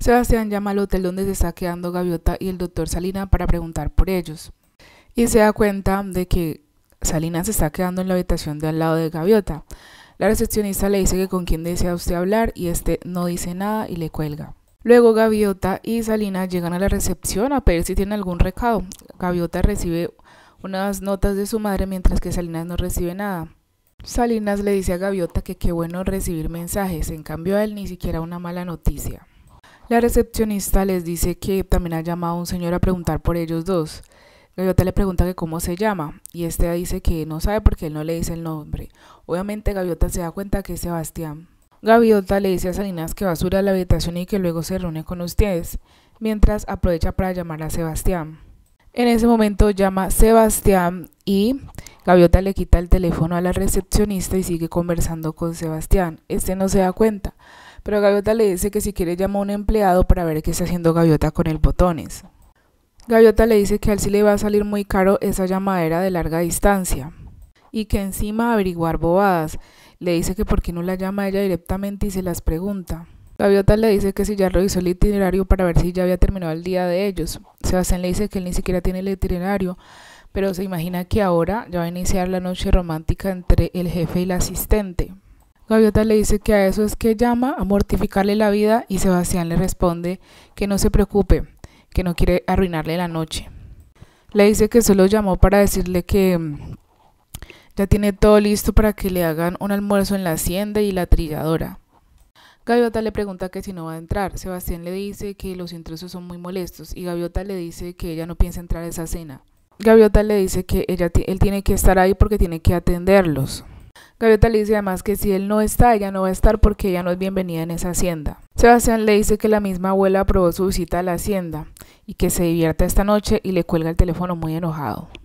Sebastián llama al hotel donde se está quedando Gaviota y el doctor Salina para preguntar por ellos. Y se da cuenta de que Salina se está quedando en la habitación de al lado de Gaviota. La recepcionista le dice que con quién desea usted hablar y este no dice nada y le cuelga. Luego Gaviota y Salina llegan a la recepción a pedir si tienen algún recado. Gaviota recibe unas notas de su madre mientras que Salinas no recibe nada. Salinas le dice a Gaviota que qué bueno recibir mensajes, en cambio a él ni siquiera una mala noticia. La recepcionista les dice que también ha llamado a un señor a preguntar por ellos dos. Gaviota le pregunta que cómo se llama y este dice que no sabe porque él no le dice el nombre. Obviamente Gaviota se da cuenta que es Sebastián. Gaviota le dice a Salinas que basura la habitación y que luego se reúne con ustedes, mientras aprovecha para llamar a Sebastián. En ese momento llama Sebastián y Gaviota le quita el teléfono a la recepcionista y sigue conversando con Sebastián. Este no se da cuenta, pero Gaviota le dice que si quiere llama a un empleado para ver qué está haciendo Gaviota con el botones. Gaviota le dice que al sí le va a salir muy caro esa llamadera de larga distancia y que encima averiguar bobadas. Le dice que por qué no la llama ella directamente y se las pregunta. Gaviota le dice que si ya revisó el itinerario para ver si ya había terminado el día de ellos. Sebastián le dice que él ni siquiera tiene el itinerario, pero se imagina que ahora ya va a iniciar la noche romántica entre el jefe y la asistente. Gaviota le dice que a eso es que llama a mortificarle la vida y Sebastián le responde que no se preocupe, que no quiere arruinarle la noche. Le dice que solo llamó para decirle que mm, ya tiene todo listo para que le hagan un almuerzo en la hacienda y la trilladora. Gaviota le pregunta que si no va a entrar. Sebastián le dice que los intrusos son muy molestos y Gaviota le dice que ella no piensa entrar a esa cena. Gaviota le dice que ella, él tiene que estar ahí porque tiene que atenderlos. Gaviota le dice además que si él no está, ella no va a estar porque ella no es bienvenida en esa hacienda. Sebastián le dice que la misma abuela aprobó su visita a la hacienda y que se divierta esta noche y le cuelga el teléfono muy enojado.